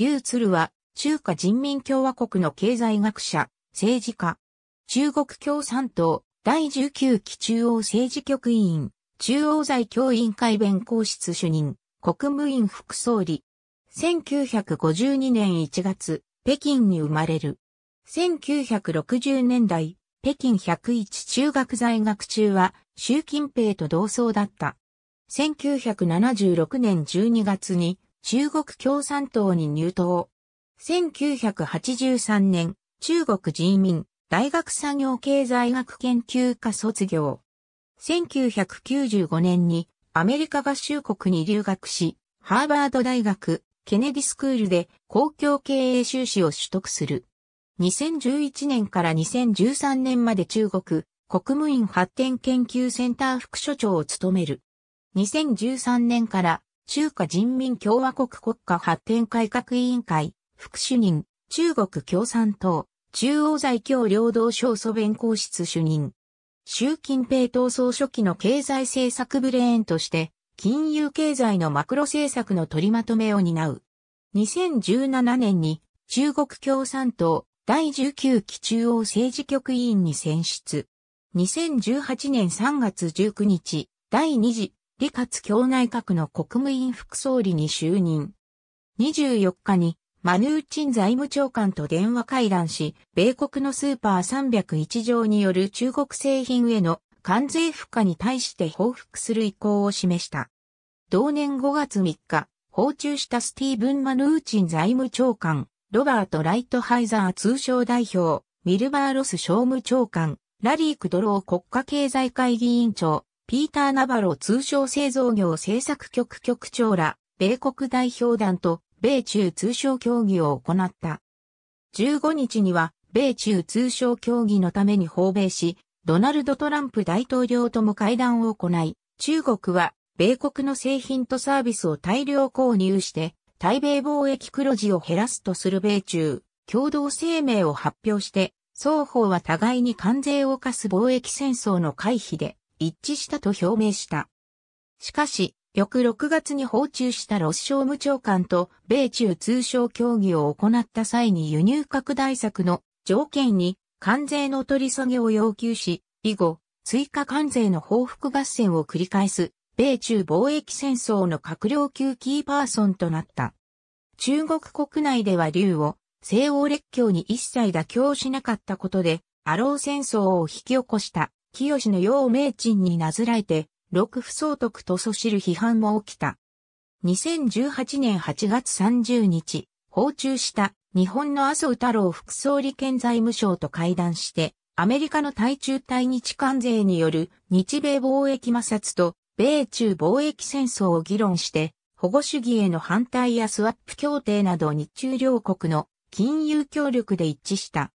劉鶴は、中華人民共和国の経済学者、政治家、中国共産党、第19期中央政治局委員、中央財協委員会弁公室主任、国務院副総理。1952年1月、北京に生まれる。1960年代、北京101中学在学中は、習近平と同窓だった。1976年12月に、中国共産党に入党。1983年、中国人民大学産業経済学研究科卒業。1995年にアメリカ合衆国に留学し、ハーバード大学、ケネディスクールで公共経営修士を取得する。2011年から2013年まで中国国務院発展研究センター副所長を務める。2013年から中華人民共和国国家発展改革委員会、副主任、中国共産党、中央在京領導省祖弁公室主任。習近平党総書記の経済政策ブレーンとして、金融経済のマクロ政策の取りまとめを担う。2017年に中国共産党第19期中央政治局委員に選出。2018年3月19日、第2次李克強内閣の国務院副総理に就任。24日に、マヌーチン財務長官と電話会談し、米国のスーパー301条による中国製品への関税負荷に対して報復する意向を示した。同年5月3日、訪中したスティーブン・マヌーチン財務長官、ロバート・ライトハイザー通商代表、ミルバー・ロス商務長官、ラリー・クドロー国家経済会議委員長、ピーター・ナバロ通商製造業政策局局長ら、米国代表団と米中通商協議を行った。15日には、米中通商協議のために訪米し、ドナルド・トランプ大統領とも会談を行い、中国は、米国の製品とサービスを大量購入して、対米貿易黒字を減らすとする米中、共同声明を発表して、双方は互いに関税を課す貿易戦争の回避で、一致したと表明した。しかし、翌6月に訪中したロス商務長官と米中通商協議を行った際に輸入拡大策の条件に関税の取り下げを要求し、以後、追加関税の報復合戦を繰り返す米中貿易戦争の閣僚級キーパーソンとなった。中国国内では竜を西欧列強に一切妥協しなかったことで、アロー戦争を引き起こした。清の陽明鎮になずらえて、六不総督とそしる批判も起きた。2018年8月30日、訪中した日本の麻生太郎副総理兼財務省と会談して、アメリカの対中対日関税による日米貿易摩擦と米中貿易戦争を議論して、保護主義への反対やスワップ協定など日中両国の金融協力で一致した。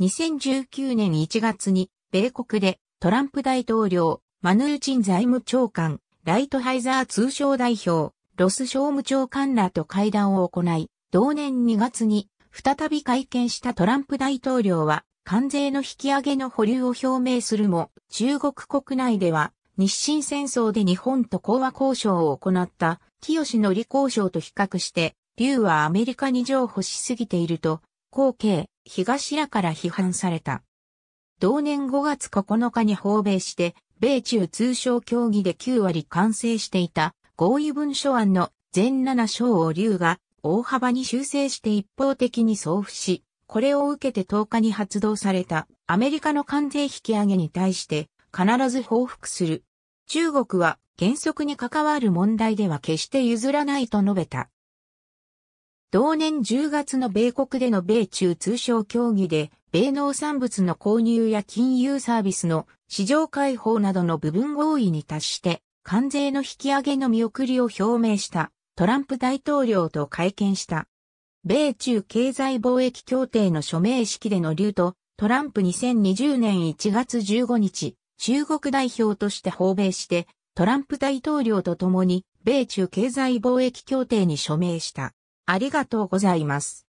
2019年1月に米国でトランプ大統領、マヌーチン財務長官、ライトハイザー通商代表、ロス商務長官らと会談を行い、同年2月に再び会見したトランプ大統領は、関税の引き上げの保留を表明するも、中国国内では、日清戦争で日本と講和交渉を行った、清の利交渉と比較して、劉はアメリカに譲歩しすぎていると、後継、東らから批判された。同年5月9日に訪米して、米中通商協議で9割完成していた合意文書案の全7章を劉が大幅に修正して一方的に送付し、これを受けて10日に発動されたアメリカの関税引き上げに対して必ず報復する。中国は原則に関わる問題では決して譲らないと述べた。同年10月の米国での米中通商協議で、米農産物の購入や金融サービスの市場開放などの部分合意に達して、関税の引き上げの見送りを表明したトランプ大統領と会見した。米中経済貿易協定の署名式での流とトランプ2020年1月15日、中国代表として訪米して、トランプ大統領と共に米中経済貿易協定に署名した。ありがとうございます。